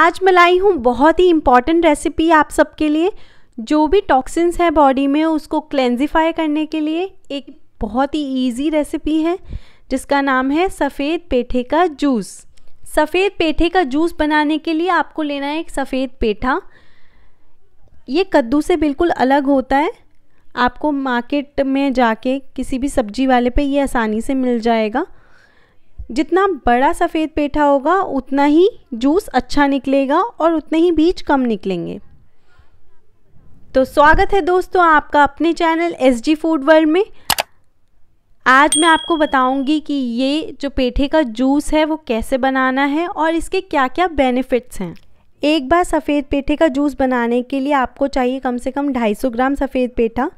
आज मैं लाई हूँ बहुत ही इम्पॉर्टेंट रेसिपी आप सबके लिए जो भी टॉक्सिन्स है बॉडी में उसको क्लेंजिफाई करने के लिए एक बहुत ही ईजी रेसिपी है जिसका नाम है सफ़ेद पेठे का जूस सफ़ेद पेठे का जूस बनाने के लिए आपको लेना है एक सफ़ेद पेठा ये कद्दू से बिल्कुल अलग होता है आपको मार्केट में जाके किसी भी सब्जी वाले पे ये आसानी से मिल जाएगा जितना बड़ा सफ़ेद पेठा होगा उतना ही जूस अच्छा निकलेगा और उतने ही बीज कम निकलेंगे तो स्वागत है दोस्तों आपका अपने channel S G food world में आज मैं आपको बताऊंगी कि ये जो पेठे का जूस है वो कैसे बनाना है और इसके क्या क्या बेनिफिट्स हैं एक बार सफ़ेद पेठे का जूस बनाने के लिए आपको चाहिए कम से कम 250 ग्राम सफ़ेद पेठा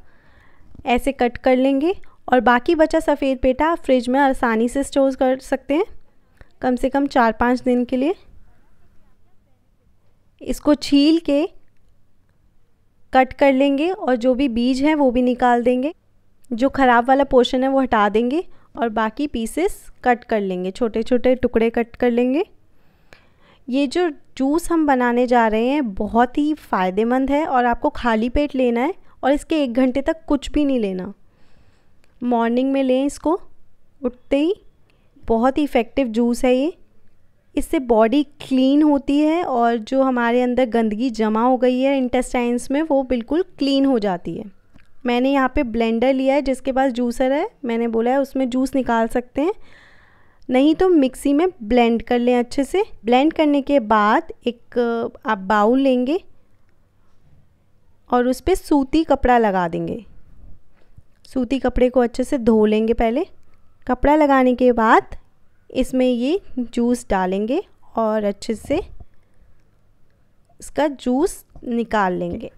ऐसे कट कर लेंगे और बाकी बचा सफ़ेद पेटा आप फ्रिज में आसानी से स्टोर कर सकते हैं कम से कम चार पाँच दिन के लिए इसको छील के कट कर लेंगे और जो भी बीज हैं वो भी निकाल देंगे जो ख़राब वाला पोर्शन है वो हटा देंगे और बाकी पीसेस कट कर लेंगे छोटे छोटे टुकड़े कट कर लेंगे ये जो जूस हम बनाने जा रहे हैं बहुत ही फ़ायदेमंद है और आपको खाली पेट लेना है और इसके एक घंटे तक कुछ भी नहीं लेना मॉर्निंग में लें इसको उठते ही बहुत ही इफ़ेक्टिव जूस है ये इससे बॉडी क्लीन होती है और जो हमारे अंदर गंदगी जमा हो गई है इंटेस्टाइंस में वो बिल्कुल क्लीन हो जाती है मैंने यहाँ पे ब्लेंडर लिया है जिसके पास जूसर है मैंने बोला है उसमें जूस निकाल सकते हैं नहीं तो मिक्सी में ब्लेंड कर लें अच्छे से ब्लेंड करने के बाद एक आप बाउल लेंगे और उस पर सूती कपड़ा लगा देंगे सूती कपड़े को अच्छे से धो लेंगे पहले कपड़ा लगाने के बाद इसमें ये जूस डालेंगे और अच्छे से इसका जूस निकाल लेंगे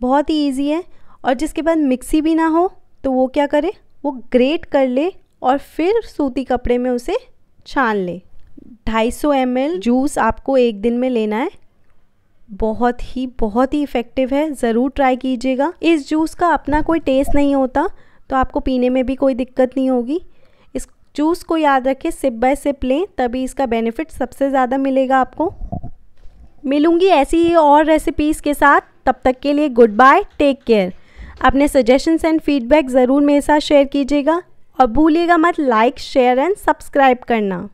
बहुत ही इजी है और जिसके बाद मिक्सी भी ना हो तो वो क्या करे वो ग्रेट कर ले और फिर सूती कपड़े में उसे छान ले 250 सौ जूस आपको एक दिन में लेना है बहुत ही बहुत ही इफ़ेक्टिव है ज़रूर ट्राई कीजिएगा इस जूस का अपना कोई टेस्ट नहीं होता तो आपको पीने में भी कोई दिक्कत नहीं होगी इस जूस को याद रखें सिप बाय सिप लें तभी इसका बेनिफिट सबसे ज़्यादा मिलेगा आपको मिलूँगी ऐसी ही और रेसिपीज़ के साथ तब तक के लिए गुड बाय टेक केयर अपने सजेशंस एंड फीडबैक ज़रूर मेरे साथ शेयर कीजिएगा और भूलिएगा मत लाइक शेयर एंड सब्सक्राइब करना